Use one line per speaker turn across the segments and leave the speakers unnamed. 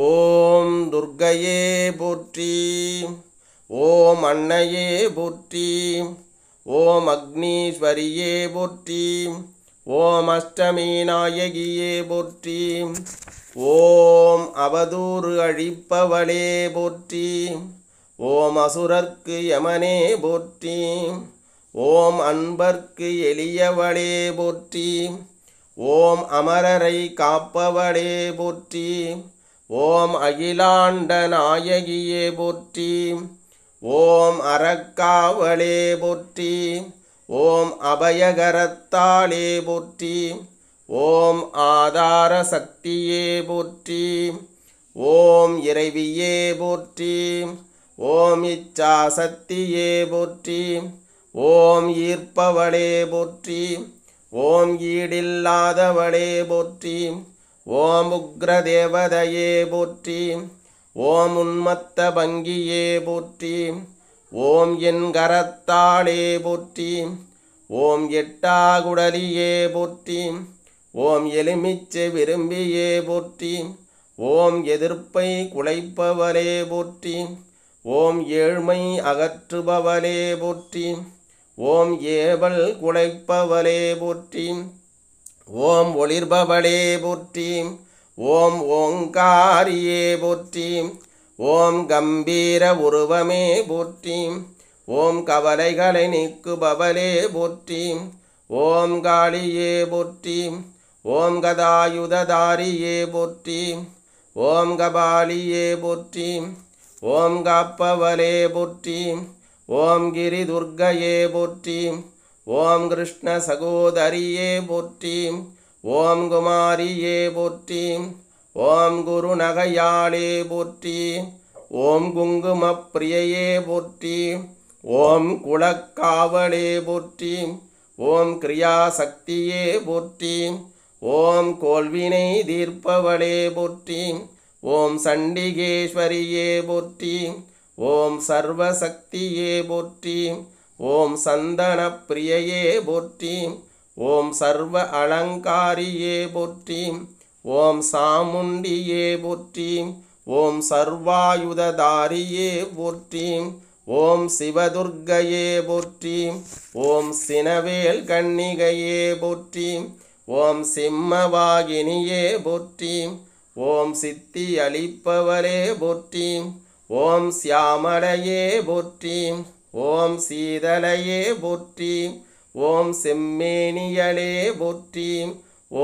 ஓம் துர்கையே போற்றி ஓம் அன்னையே போற்றி ஓம் அக்னீஸ்வரியே போற்றி ஓம் அஷ்டமி நாயகியே போற்றி ஓம் அவதூறு அழிப்பவளே போற்றி ஓம் அசுரர்க்கு யமனே போற்றி ஓம் அன்பர்க்கு எளியவளே போற்றி ஓம் அமரரை காப்பவளே போற்றி ஓம் அகிலாண்ட நாயகியே போற்றி ஓம் அறக்காவலே போற்றி ஓம் அபயகரத்தாலே போற்றி ஓம் ஆதார சக்தியே போற்றி ஓம் இறைவியே போற்றி ஓம் இச்சா சக்தியே போற்றி ஓம் ஈர்ப்பவளே போற்றி ஓம் ஈடில்லாதவளே போற்றி ஓம் உக்ர தேவதையே போற்றி ஓம் உன்மத்த பங்கியே போற்றி ஓம் என் கரத்தாளே போற்றி ஓம் எட்டாகுடலியே போற்றி ஓம் எலுமிச்சை விரும்பியே போற்றி ஓம் எதிர்ப்பை குலைப்பவரே போற்றி ஓம் ஏழ்மை அகற்றுபவரே போற்றி ஓம் ஏவல் குலைப்பவரே போற்றி ஓம் ஒளிர்பவளே போற்றீம் ஓம் ஓங்காரியே போற்றீம் ஓம் கம்பீர உருவமே போற்றீம் ஓம் கவலைகளை நீக்குபவளே போற்றீம் ஓம் காளியே போற்றீம் ஓம் கதாயுததாரியே போற்றீம் ஓம் கபாலியே போற்றீம் ஓம் காப்பவளே போற்றீம் ஓம் கிரி துர்கையே போற்றீம் ஓம் கிருஷ்ண சகோதரியே போற்றீம் ஓம் குமாரியே போற்றீம் ஓம் குரு நகையாளே போற்றி ஓம் குங்கும பிரியையே போற்றி ஓம் குலக்காவலே போற்றி ஓம் கிரியாசக்தியே போற்றி ஓம் கோல்வினை தீர்ப்பவளே போற்றி ஓம் சண்டிகேஸ்வரியே போற்றி ஓம் சர்வசக்தியே போற்றி ஓம் சந்தன பிரியையே போற்றீம் ஓம் சர்வ அலங்காரியே போற்றீம் ஓம் சாமுண்டியே போற்றீம் ஓம் சர்வாயுததாரியே போற்றீம் ஓம் சிவதுர்கையே போற்றீம் ஓம் சினவேல் கண்ணிகையே போற்றீம் ஓம் சிம்மவாகினியே போற்றீம் ஓம் சித்தி அளிப்பவரே போற்றீம் ஓம் சியாமலையே போற்றீம் ஓம் சீதலையே போற்றி ஓம் செம்மேனியலே போற்றி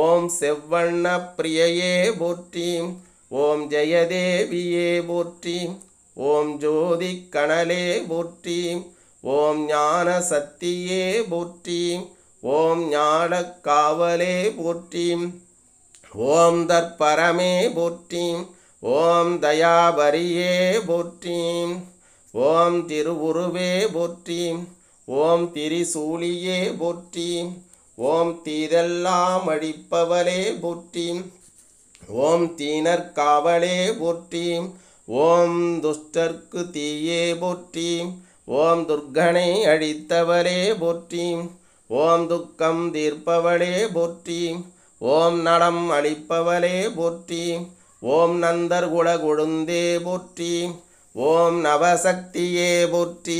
ஓம் செவ்வண்ண பிரியையே போற்றி ஓம் ஜெயதேவியே போற்றி ஓம் ஜோதி கணலே போற்றி ஓம் ஞான சக்தியே போற்றி ஓம் ஞான காவலே போற்றி ஓம் தற்பரமே போற்றி ஓம் தயாபரியே போற்றி ஓம் திருவுருவே போற்றி ஓம் திரிசூலியே போற்றி ஓம் தீதெல்லாம் அழிப்பவளே போற்றி ஓம் தீனர்காவலே போற்றி ஓம் துஷ்டர்க்கு தீயே போற்றி ஓம் துர்கனை அழித்தவளே போற்றி ஓம் துக்கம் தீர்ப்பவளே போற்றி ஓம் நடம் அழிப்பவளே போற்றி ஓம் நந்தர் குலகுழுந்தே போற்றி ஓம் நவசக்தியே போற்றி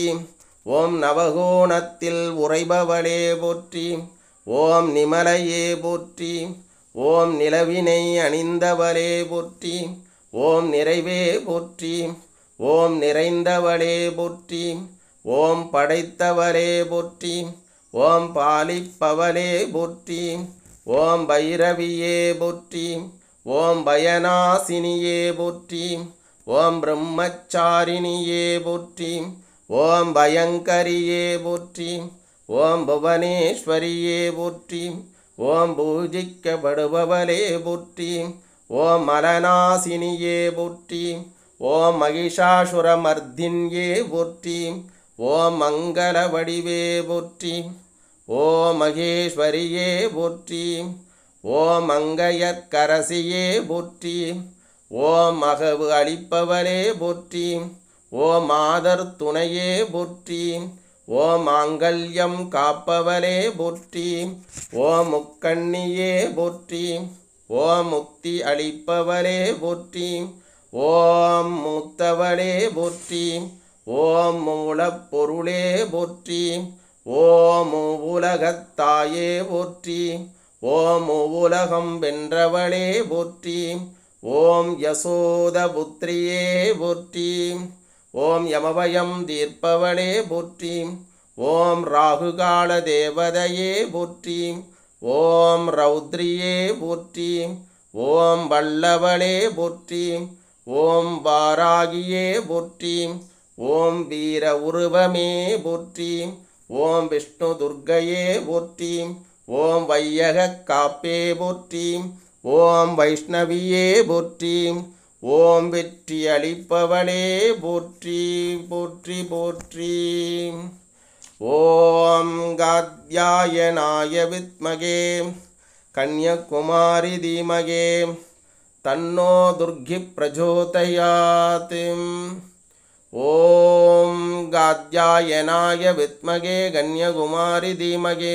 ஓம் நவகோணத்தில் உறைபவளே போற்றி ஓம் நிமலையே போற்றி ஓம் நிலவினை அணிந்தவளே போற்றி ஓம் நிறைவே போற்றி ஓம் நிறைந்தவளே போற்றி ஓம் படைத்தவளே போற்றி ஓம் பாலிப்பவளே போற்றி ஓம் பைரவியே போற்றி ஓம் பயனாசினியே போற்றி ஓம் பிரம்மச்சாரிணியே போற்றி ஓம் பயங்கரியே போற்றி ஓம் புவனேஸ்வரியே போற்றி ஓம் பூஜிக்கப்படுபவளே போற்றி ஓம் மலநாசினியே போற்றி ஓம் மகிஷாசுரமர்தின்யே போற்றி ஓம் மங்கள வடிவே போற்றி ஓம் மகேஸ்வரியே போற்றி ஓம் அங்கையற்கரசியே போற்றி ஓம் மகவு அளிப்பவரே போற்றி ஓம் மாதர் துணையே போற்றி ஓம் மாங்கல்யம் காப்பவரே போற்றி ஓம் முக்கண்ணியே போற்றி ஓம் முக்தி அளிப்பவரே போற்றி ஓம் மூத்தவரே போற்றி ஓம் மூலப்பொருளே போற்றி ஓம் உலகத்தாயே போற்றி ஓம் உலகம் வென்றவளே போற்றி ஓம் யசோத புத்திரியே போற்றி ஓம் யமவயம் தீர்ப்பவளே போற்றி ஓம் ராகுகால தேவதையே போற்றி ஓம் ரௌத்ரியே போற்றி ஓம் வல்லவளே போற்றி ஓம் வாராகியே போற்றி ஓம் வீர உருவமே போற்றி ஓம் விஷ்ணு துர்கையே போற்றி ஓம் வையக காப்பே போற்றி ॐ वैष्णवयेपवले पुत्रीपुत्रीं ॐ ॐ गाद्यायनाय वित्मगे कन्यकुमारि धीमगे तन्नो दुर्गिप्रजोतयातिं ॐ गाद्यायनाय वित्मगे कन्यकुमारि धीमगे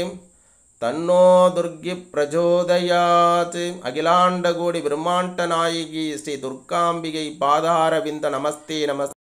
தன்னோ துர்கி பிரச்சோதயாத் அகிலாண்டகோடி பிரம்மாண்ட நாயகி ஸ்ரீ துர்காம்பிகை பாதாரவிந்த நமஸ்தே நமஸ்தே